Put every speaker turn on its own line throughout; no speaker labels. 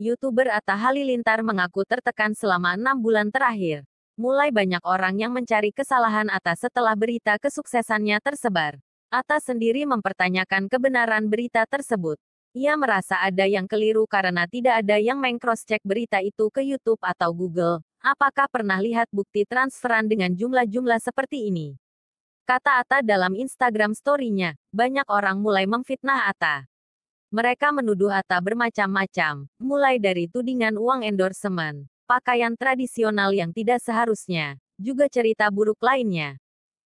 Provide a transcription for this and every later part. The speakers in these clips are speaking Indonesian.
YouTuber Atta Halilintar mengaku tertekan selama enam bulan terakhir. Mulai banyak orang yang mencari kesalahan Atta setelah berita kesuksesannya tersebar. Atta sendiri mempertanyakan kebenaran berita tersebut. Ia merasa ada yang keliru karena tidak ada yang mengcrosscheck check berita itu ke YouTube atau Google. Apakah pernah lihat bukti transferan dengan jumlah-jumlah seperti ini? Kata Atta dalam Instagram story-nya, banyak orang mulai memfitnah Atta. Mereka menuduh Atta bermacam-macam, mulai dari tudingan uang endorsement, pakaian tradisional yang tidak seharusnya, juga cerita buruk lainnya.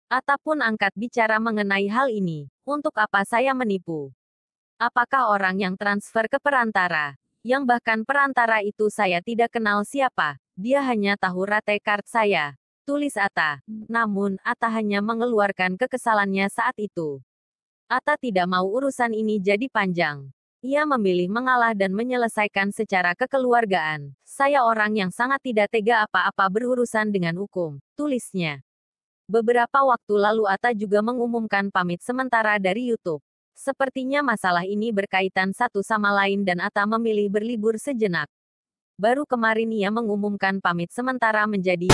Atta pun angkat bicara mengenai hal ini, untuk apa saya menipu? Apakah orang yang transfer ke perantara, yang bahkan perantara itu saya tidak kenal siapa, dia hanya tahu rate card saya, tulis Atta. Namun, Atta hanya mengeluarkan kekesalannya saat itu. Ata tidak mau urusan ini jadi panjang. Ia memilih mengalah dan menyelesaikan secara kekeluargaan. Saya orang yang sangat tidak tega apa-apa berurusan dengan hukum, tulisnya. Beberapa waktu lalu Ata juga mengumumkan pamit sementara dari YouTube. Sepertinya masalah ini berkaitan satu sama lain dan Ata memilih berlibur sejenak. Baru kemarin ia mengumumkan pamit sementara menjadi